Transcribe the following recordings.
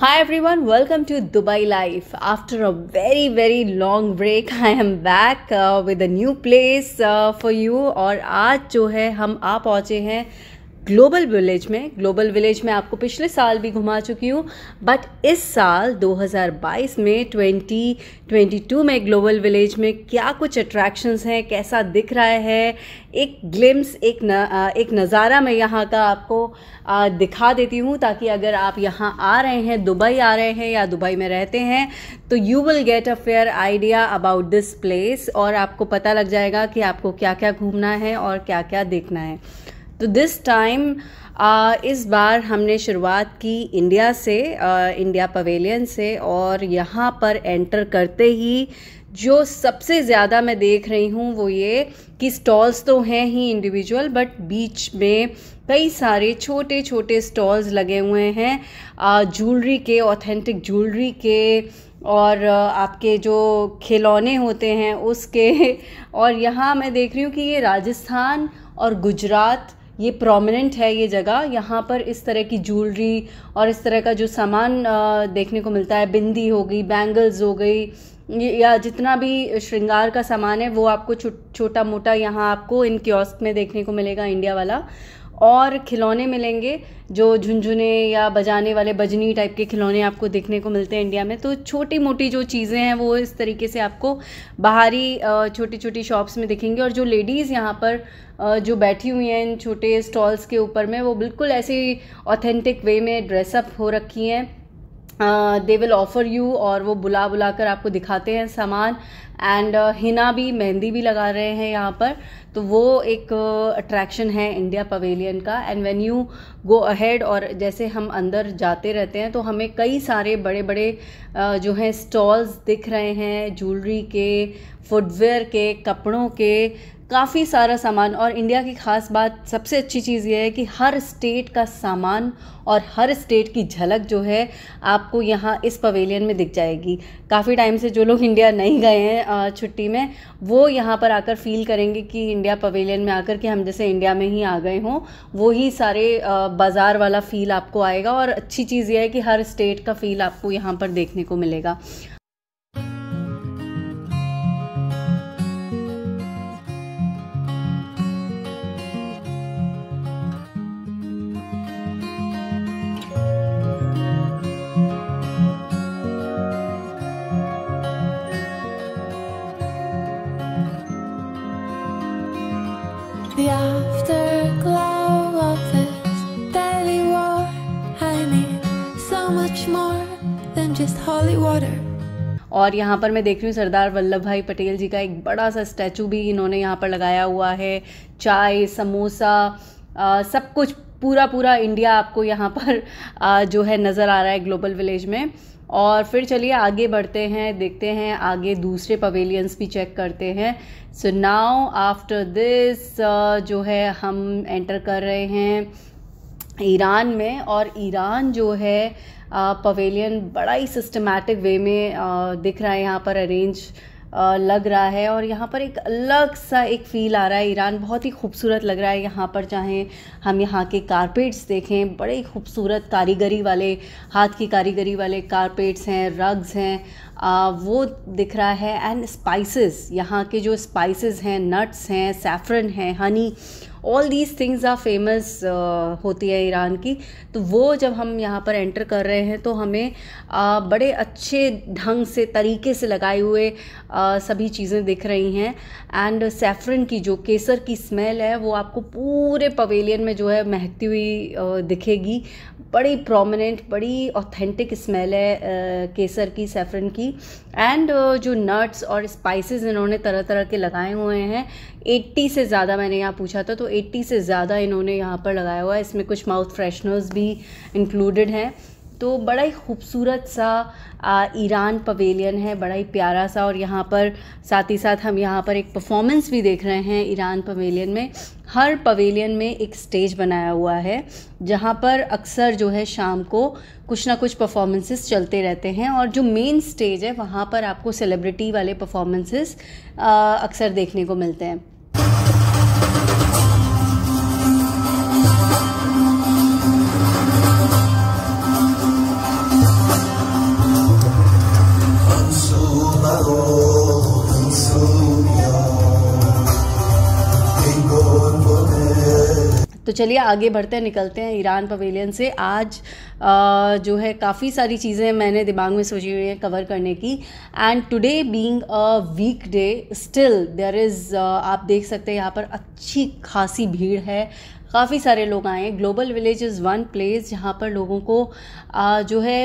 Hi everyone, welcome to Dubai Life. After a very very long break, I am back uh, with a new place uh, for you. And today, जो are global village में global village में आपको पिछले साल भी घुमा चुकी हूँ बट इस साल 2022 में 2022 में ग्लोबल विलेज में क्या कुछ अट्रैक्शंस हैं कैसा दिख रहा है एक ग्लिम्स एक न, एक नज़ारा मैं यहाँ का आपको दिखा देती हूँ ताकि अगर आप यहाँ आ रहे हैं दुबई आ रहे हैं या दुबई में रहते हैं तो you will get a fair idea about this place और आपको पता लग जाएगा कि आपको क्या क्या घूमना है और क्या क्या देखना है तो दिस टाइम इस बार हमने शुरुआत की इंडिया से इंडिया पवेलियन से और यहाँ पर एंटर करते ही जो सबसे ज़्यादा मैं देख रही हूँ वो ये कि स्टॉल्स तो हैं ही इंडिविजुअल बट बीच में कई सारे छोटे छोटे स्टॉल्स लगे हुए हैं ज्वेलरी के ऑथेंटिक ज्वेलरी के और आपके जो खिलौने होते हैं उसके और यहाँ मैं देख रही हूँ कि ये राजस्थान और गुजरात ये प्रोमिनेंट है ये जगह यहाँ पर इस तरह की ज्वेलरी और इस तरह का जो सामान देखने को मिलता है बिंदी हो गई बैंगल्स हो गई या जितना भी श्रृंगार का सामान है वो आपको छोटा मोटा यहाँ आपको इन क्योस्क में देखने को मिलेगा इंडिया वाला और खिलौने मिलेंगे जो झुंझुने या बजाने वाले बजनी टाइप के खिलौने आपको देखने को मिलते हैं इंडिया में तो छोटी मोटी जो चीज़ें हैं वो इस तरीके से आपको बाहरी छोटी छोटी शॉप्स में दिखेंगी और जो लेडीज़ यहाँ पर जो बैठी हुई हैं इन छोटे स्टॉल्स के ऊपर में वो बिल्कुल ऐसे ऑथेंटिक वे में ड्रेसअप हो रखी हैं दे विल ऑफ़र यू और वो बुला बुला कर आपको दिखाते हैं सामान एंड uh, हिना भी मेहंदी भी लगा रहे हैं यहाँ पर तो वो एक अट्रैक्शन uh, है इंडिया पवेलियन का and when you go ahead और जैसे हम अंदर जाते रहते हैं तो हमें कई सारे बड़े बड़े uh, जो हैं स्टॉल्स दिख रहे हैं ज्वेलरी के फुटवेयर के कपड़ों के काफ़ी सारा सामान और इंडिया की खास बात सबसे अच्छी चीज़ यह है कि हर स्टेट का सामान और हर स्टेट की झलक जो है आपको यहाँ इस पवेलियन में दिख जाएगी काफ़ी टाइम से जो लोग इंडिया नहीं गए हैं छुट्टी में वो यहाँ पर आकर फील करेंगे कि इंडिया पवेलियन में आकर कि हम जैसे इंडिया में ही आ गए हों वो ही सारे बाज़ार वाला फ़ील आपको आएगा और अच्छी चीज़ यह है कि हर स्टेट का फ़ील आपको यहाँ पर देखने को मिलेगा much more than just holy water. और यहाँ पर मैं देख रही हूँ सरदार वल्लभ भाई पटेल जी का एक बड़ा सा स्टैचू भी इन्होंने यहाँ पर लगाया हुआ है चाय समोसा आ, सब कुछ पूरा पूरा इंडिया आपको यहाँ पर आ, जो है नज़र आ रहा है ग्लोबल विलेज में और फिर चलिए आगे बढ़ते हैं देखते हैं आगे दूसरे पवेलियंस भी चेक करते हैं सो नाउ आफ्टर दिस जो है हम एंटर कर रहे हैं ईरान में और ईरान जो है पवेलियन बड़ा ही सिस्टमैटिक वे में दिख रहा है यहाँ पर अरेंज लग रहा है और यहाँ पर एक अलग सा एक फील आ रहा है ईरान बहुत ही खूबसूरत लग रहा है यहाँ पर चाहे हम यहाँ के कारपेट्स देखें बड़े ही खूबसूरत कारीगरी वाले हाथ की कारीगरी वाले कारपेट्स हैं रग्स हैं वो दिख रहा है एंड स्पाइसेस यहाँ के जो स्पाइसेस हैं नट्स हैं सैफरन हैं honey all these things are famous होती है ईरान की तो वो जब हम यहाँ पर एंटर कर रहे हैं तो हमें uh, बड़े अच्छे ढंग से तरीके से लगाए हुए uh, सभी चीज़ें दिख रही हैं एंड सेफ्रन की जो केसर की स्मेल है वो आपको पूरे पवेलियन में जो है महकती हुई दिखेगी बड़ी प्रोमिनेंट बड़ी ऑथेंटिक स्मेल है केसर की सेफ्रन की एंड जो नट्स और स्पाइसेस इन्होंने तरह तरह के लगाए हुए हैं 80 से ज़्यादा मैंने यहाँ पूछा था तो 80 से ज़्यादा इन्होंने यहाँ पर लगाया हुआ है इसमें कुछ माउथ फ्रेशनर्स भी इंक्लूडेड हैं तो बड़ा ही खूबसूरत सा ईरान पवेलियन है बड़ा ही प्यारा सा और यहाँ पर साथ ही साथ हम यहाँ पर एक परफॉर्मेंस भी देख रहे हैं ईरान पवेलियन में हर पवेलियन में एक स्टेज बनाया हुआ है जहाँ पर अक्सर जो है शाम को कुछ ना कुछ परफॉर्मेंसेस चलते रहते हैं और जो मेन स्टेज है वहाँ पर आपको सेलिब्रिटी वाले परफॉर्मेंसेस अक्सर देखने को मिलते हैं तो चलिए आगे बढ़ते हैं निकलते हैं ईरान पवेलियन से आज आ, जो है काफ़ी सारी चीज़ें मैंने दिमाग में सोची हुई हैं कवर करने की and today being a weekday still there is आप देख सकते हैं यहाँ पर अच्छी खासी भीड़ है काफ़ी सारे लोग आए global village is one place जहाँ पर लोगों को आ, जो है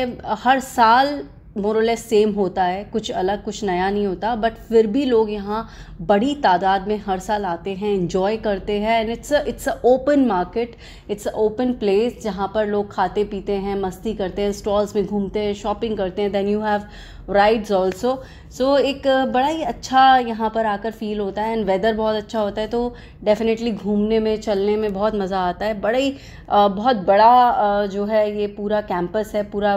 हर साल मोरलेस सेम होता है कुछ अलग कुछ नया नहीं होता बट फिर भी लोग यहाँ बड़ी तादाद में हर साल आते हैं इन्जॉय करते हैं and it's it's a open market it's a open place जहाँ पर लोग खाते पीते हैं मस्ती करते हैं स्टॉल्स में घूमते हैं शॉपिंग करते हैं then you have rides also so एक बड़ा ही अच्छा यहाँ पर आकर फील होता है एंड वेदर बहुत अच्छा होता है तो डेफिनेटली घूमने में चलने में बहुत मज़ा आता है बड़ा ही बहुत बड़ा जो है ये पूरा कैंपस है पूरा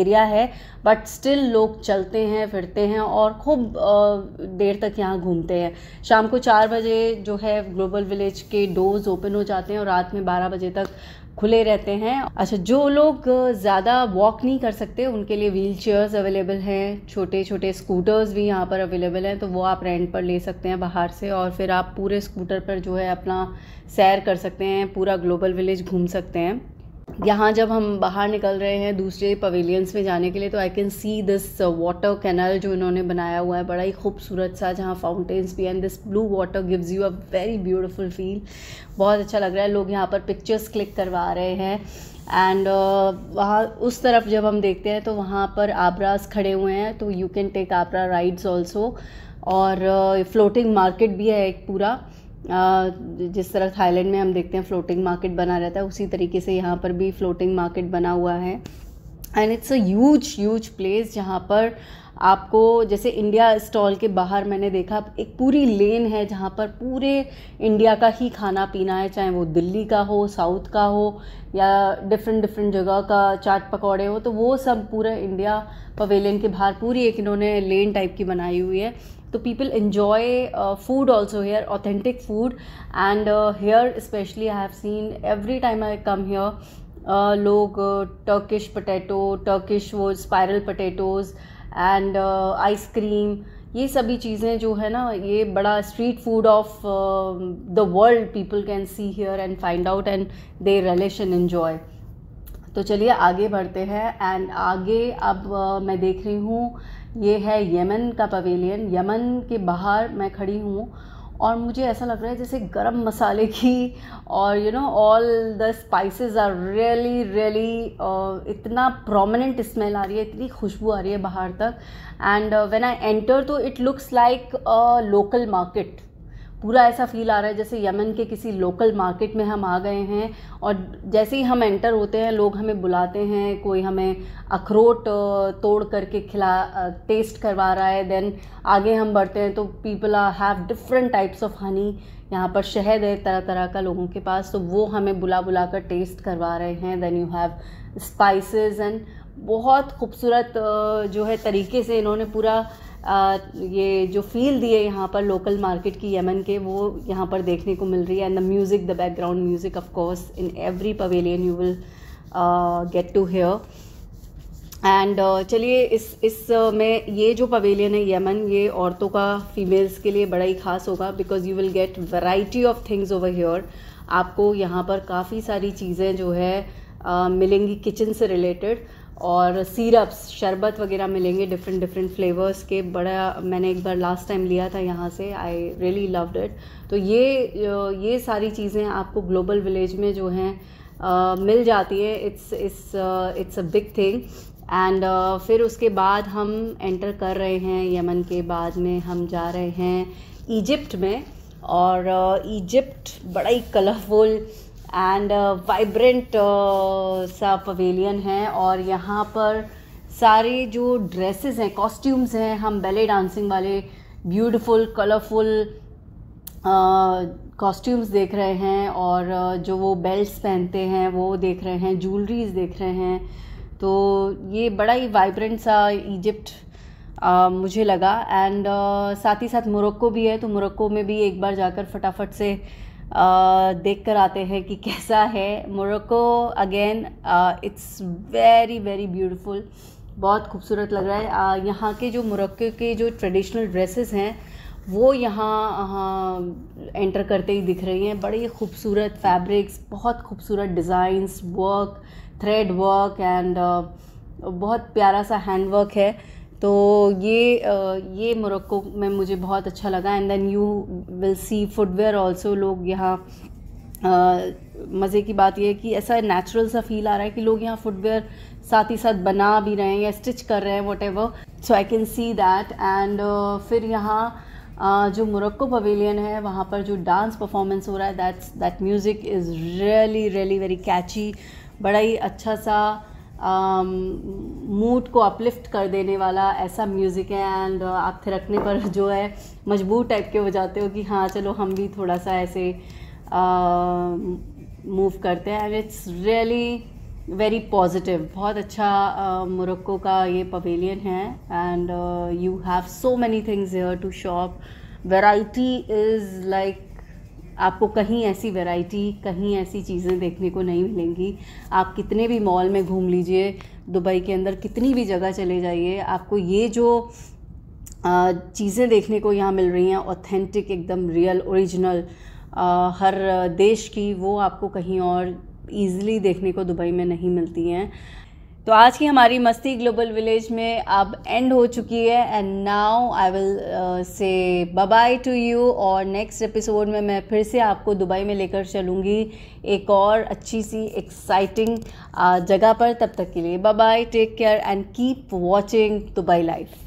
एरिया है बट स्टिल लोग चलते हैं फिरते हैं और खूब देर तक यहाँ घूमते हैं शाम को चार बजे जो है ग्लोबल विलेज के डोर्स ओपन हो जाते हैं और रात में बारह बजे तक खुले रहते हैं अच्छा जो लोग ज़्यादा वॉक नहीं कर सकते उनके लिए व्हील चेयर्स अवेलेबल हैं छोटे छोटे स्कूटर्स भी यहाँ पर अवेलेबल हैं तो वो आप रेंट पर ले सकते हैं बाहर से और फिर आप पूरे स्कूटर पर जो है अपना सैर कर सकते हैं पूरा ग्लोबल विलेज घूम सकते हैं यहाँ जब हम बाहर निकल रहे हैं दूसरे पवेलियंस में जाने के लिए तो I can see this water canal जो इन्होंने बनाया हुआ है बड़ा ही खूबसूरत सा जहाँ फाउंटेन्स भी and this blue water gives you a very beautiful feel बहुत अच्छा लग रहा है लोग यहाँ पर पिक्चर्स क्लिक करवा रहे हैं एंड uh, वहाँ उस तरफ जब हम देखते हैं तो वहाँ पर आबराज खड़े हुए हैं तो you can take abra rides also और फ्लोटिंग uh, मार्केट भी है एक पूरा जिस तरह थाईलैंड में हम देखते हैं फ्लोटिंग मार्केट बना रहता है उसी तरीके से यहाँ पर भी फ्लोटिंग मार्केट बना हुआ है and it's a huge huge place जहाँ पर आपको जैसे इंडिया स्टॉल के बाहर मैंने देखा एक पूरी लेन है जहाँ पर पूरे इंडिया का ही खाना पीना है चाहे वो दिल्ली का हो साउथ का हो या डिफरेंट डिफरेंट जगह का चाट पकौड़े हो तो वो सब पूरा इंडिया पवेलियन के बाहर पूरी एक इन्होंने लेन टाइप की बनाई हुई है तो people enjoy uh, food also here authentic food and uh, here especially i have seen every time i come here uh, log uh, turkish potato turkish वो spiral potatoes and ice cream ये सभी चीज़ें जो है ना ये बड़ा street food of the world people can see and and find out and they relation enjoy तो चलिए आगे बढ़ते हैं एंड आगे अब मैं देख रही हूँ ये है यमन का पवेलियन यमन के बाहर मैं खड़ी हूँ और मुझे ऐसा लग रहा है जैसे गरम मसाले की और you know all the spices are really really इतना प्रोमिनेंट स्मेल आ रही है इतनी खुशबू आ रही है बाहर तक एंड व्हेन आई एंटर तो it looks like a local market पूरा ऐसा फील आ रहा है जैसे यमन के किसी लोकल मार्केट में हम आ गए हैं और जैसे ही हम एंटर होते हैं लोग हमें बुलाते हैं कोई हमें अखरोट तोड़ करके खिला टेस्ट करवा रहा है देन आगे हम बढ़ते हैं तो people are have different types of honey यहाँ पर शहद है तरह तरह का लोगों के पास तो वो हमें बुला बुला कर टेस्ट करवा रहे हैं then you have spices and बहुत खूबसूरत जो है तरीके से इन्होंने पूरा ये जो फील दिए यहाँ पर लोकल मार्केट की यमन के वो यहाँ पर देखने को मिल रही है and the music the background music of course in every pavilion you will get to hear and चलिए इस इस में ये जो पवेलियन है यमन ये औरतों का फीमेल्स के लिए बड़ा ही खास होगा because you will get variety of things over here आपको यहाँ पर काफ़ी सारी चीज़ें जो है uh, मिलेंगी किचन से रिलेटेड और सीरप्स शरबत वगैरह मिलेंगे डिफरेंट डिफरेंट फ्लेवर्स के बड़ा मैंने एक बार लास्ट टाइम लिया था यहाँ से आई रियली लव्ड इट तो ये ये सारी चीज़ें आपको ग्लोबल विलेज में जो हैं मिल जाती है it's it's it's a big thing and फिर उसके बाद हम एंटर कर रहे हैं यमन के बाद में हम जा रहे हैं इजिप्ट में और इजिप्ट बड़ा ही कलरफुल एंड वाइब्रेंट सा पवेलियन है और यहाँ पर सारे जो ड्रेसेस हैं कॉस्ट्यूम्स हैं हम बेले डांसिंग वाले ब्यूटीफुल कलरफुल कॉस्ट्यूम्स देख रहे हैं और uh, जो वो बेल्ट्स पहनते हैं वो देख रहे हैं जूलरीज देख रहे हैं तो ये बड़ा ही वाइब्रेंट सा इजिप्ट Uh, मुझे लगा एंड uh, साथ ही साथ मोरक्को भी है तो मोरक्को में भी एक बार जाकर फटाफट से देख कर आते हैं कि कैसा है Morocco again it's very very beautiful बहुत खूबसूरत लग रहा है uh, यहाँ के जो मोरक्को के जो ट्रेडिशनल ड्रेसेस हैं वो यहाँ एंटर हाँ, करते ही दिख रही हैं बड़े खूबसूरत फैब्रिक्स बहुत खूबसूरत designs work thread work and बहुत प्यारा सा हैंड वर्क है तो ये ये मोरक्को में मुझे बहुत अच्छा लगा and then you will see footwear also लोग यहाँ मज़े की बात यह है कि ऐसा नेचुरल सा फील आ रहा है कि लोग यहाँ फुटवेयर साथ ही साथ बना भी रहे हैं या स्टिच कर रहे हैं whatever so I can see that and फिर यहाँ uh, जो मोरक्को पवेलियन है वहाँ पर जो डांस परफॉर्मेंस हो रहा है that's that music is really really very catchy बड़ा ही अच्छा सा मूड um, को अपलिफ्ट कर देने वाला ऐसा म्यूज़िक है एंड uh, आप थिरकने पर जो है मजबूर टाइप के हो जाते हो कि हाँ चलो हम भी थोड़ा सा ऐसे मूव uh, करते हैं and it's really very positive बहुत अच्छा मोरक्को uh, का ये पवेलियन है and you have so many things here to shop variety is like आपको कहीं ऐसी वैरायटी कहीं ऐसी चीज़ें देखने को नहीं मिलेंगी आप कितने भी मॉल में घूम लीजिए दुबई के अंदर कितनी भी जगह चले जाइए आपको ये जो चीज़ें देखने को यहाँ मिल रही हैं ऑथेंटिक एकदम रियल ओरिजिनल हर देश की वो आपको कहीं और ईज़िली देखने को दुबई में नहीं मिलती हैं तो आज की हमारी मस्ती ग्लोबल विलेज में अब एंड हो चुकी है and now I will say bye to you और नेक्स्ट एपिसोड में मैं फिर से आपको दुबई में लेकर चलूँगी एक और अच्छी सी एक्साइटिंग uh, जगह पर तब तक के लिए bye take care and keep watching Dubai life